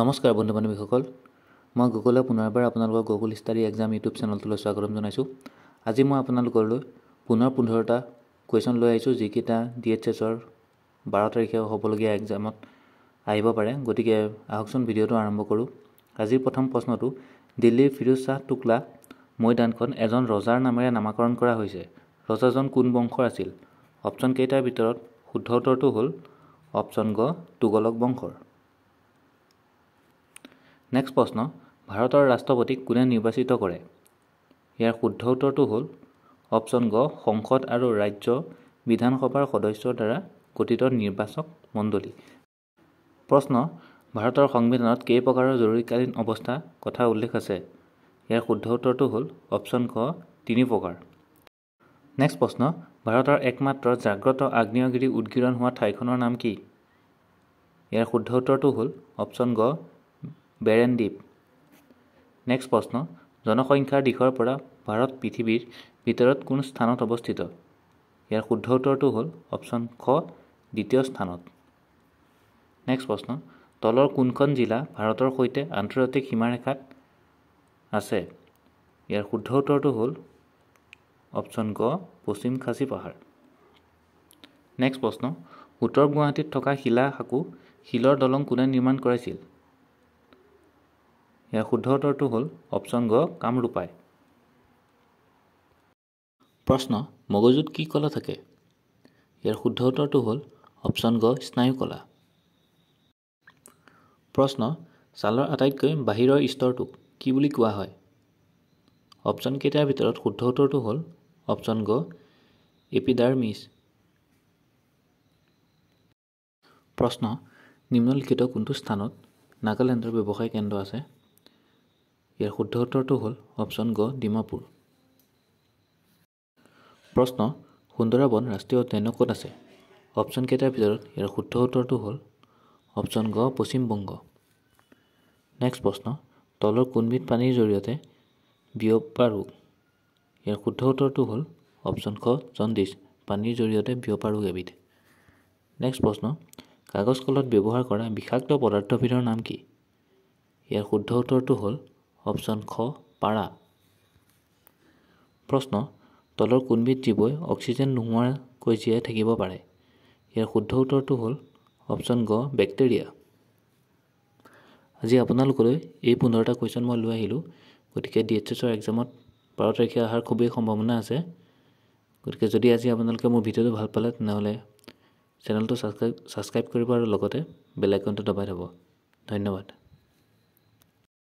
নমস্কাৰ বন্ধু বান্ধৱীসকল মই গুগলে পুনৰবাৰ আপোনালোকৰ গুগল ষ্টাডি এক্সাম ইউটিউব চেনেলটোলৈ স্বাগতম জনাইছোঁ আজি মই আপোনালোকলৈ পুনৰ পোন্ধৰটা কুৱেশ্যন লৈ আহিছোঁ যিকেইটা ডি এইচ এছৰ বাৰ তাৰিখে হ'বলগীয়া এক্সামত আহিব পাৰে গতিকে আহকচোন ভিডিঅ'টো আৰম্ভ কৰোঁ আজিৰ প্ৰথম প্ৰশ্নটো দিল্লীৰ ফিৰোজ শ্বাহ টুকলা মৈদানখন এজন ৰজাৰ নামেৰে নামাকৰণ কৰা হৈছে ৰজাজন কোন বংশৰ আছিল অপশ্যনকেইটাৰ ভিতৰত শুদ্ধ উত্তৰটো হ'ল অপশ্যন গ তুগলক বংশৰ নেক্সট প্ৰশ্ন ভাৰতৰ ৰাষ্ট্ৰপতিক কোনে নিৰ্বাচিত কৰে ইয়াৰ শুদ্ধ উত্তৰটো হ'ল অপশ্যন গ সংসদ আৰু ৰাজ্য বিধানসভাৰ সদস্যৰ দ্বাৰা গঠিত নিৰ্বাচক মণ্ডলী প্ৰশ্ন ভাৰতৰ সংবিধানত কেই প্ৰকাৰৰ জৰুৰীকালীন অৱস্থা কথা উল্লেখ আছে ইয়াৰ শুদ্ধ উত্তৰটো হ'ল অপশ্যন ঘ তিনি প্ৰকাৰ নেক্সট প্ৰশ্ন ভাৰতৰ একমাত্ৰ জাগ্ৰত আগ্নেয়গিৰি উদগীৰণ হোৱা ঠাইখনৰ নাম কি ইয়াৰ শুদ্ধ উত্তৰটো হ'ল অপশ্যন গ বেৰেনদ্বীপ নেক্সট প্ৰশ্ন জনসংখ্যাৰ দিশৰ পৰা ভাৰত পৃথিৱীৰ ভিতৰত কোন স্থানত অৱস্থিত ইয়াৰ শুদ্ধ উত্তৰটো হ'ল অপশ্যন খ দ্বিতীয় স্থানত নেক্সট প্ৰশ্ন তলৰ কোনখন জিলা ভাৰতৰ সৈতে আন্তৰ্জাতিক সীমাৰেখাত আছে ইয়াৰ শুদ্ধ উত্তৰটো হ'ল অপশ্যন গ পশ্চিম খাচী পাহাৰ নেক্সট প্ৰশ্ন উত্তৰ গুৱাহাটীত থকা শিলা শাকু শিলৰ দলং কোনে নিৰ্মাণ কৰাইছিল ইয়াৰ শুদ্ধ উত্তৰটো হ'ল অপশ্যন গ কামৰূপাই প্ৰশ্ন মগজুত কি কলা থাকে ইয়াৰ শুদ্ধ উত্তৰটো হ'ল অপশ্যন ঘ স্নায়ুকলা প্ৰশ্ন ছালৰ আটাইতকৈ বাহিৰৰ স্তৰটোক কি বুলি কোৱা হয় অপশ্যন কেইটাৰ ভিতৰত শুদ্ধ উত্তৰটো হ'ল অপশ্যন গ এপিডাৰ্মিছ প্ৰশ্ন নিম্নলিখিত কোনটো স্থানত নাগালেণ্ডৰ ব্যৱসায় কেন্দ্ৰ আছে ইয়াৰ শুদ্ধ উত্তৰটো হ'ল অপশ্যন গ ডিমাপুৰ প্ৰশ্ন সুন্দৰাবন ৰাষ্ট্ৰীয় উদ্যানো ক'ত আছে কেইটাৰ ভিতৰত ইয়াৰ শুদ্ধ উত্তৰটো হ'ল অপশ্যন গ পশ্চিমবংগ নেক্সট প্ৰশ্ন তলৰ কোনবিধ পানীৰ জৰিয়তে বিয়পা ৰোগ ইয়াৰ শুদ্ধ উত্তৰটো হ'ল অপশ্যন খ জণ্ডিচ পানীৰ জৰিয়তে বিয়পা এবিধ নেক্সট প্ৰশ্ন কাগজ কলত ব্যৱহাৰ কৰা বিষাক্ত পদাৰ্থবিধৰ নাম কি ইয়াৰ শুদ্ধ উত্তৰটো হ'ল অপশ্যন খ পাৰা প্ৰশ্ন তলৰ কোনবিধ জীৱই অক্সিজেন নোহোৱাকৈ জীয়াই থাকিব পাৰে ইয়াৰ শুদ্ধ উত্তৰটো হ'ল অপশ্যন গ বেক্টেৰিয়া আজি আপোনালোকলৈ এই পোন্ধৰটা কুৱেশ্যন মই লৈ আহিলোঁ গতিকে ডি এইচ এছৰ এক্সামত বাৰ তাৰিখে অহাৰ খুবেই সম্ভাৱনা আছে গতিকে যদি আজি আপোনালোকে মোৰ ভিডিঅ'টো ভাল পালে তেনেহ'লে চেনেলটো ছাবস্ক্ৰাইব ছাবস্ক্ৰাইব কৰিব আৰু লগতে বেলাইকনটো দবাই থ'ব ধন্যবাদ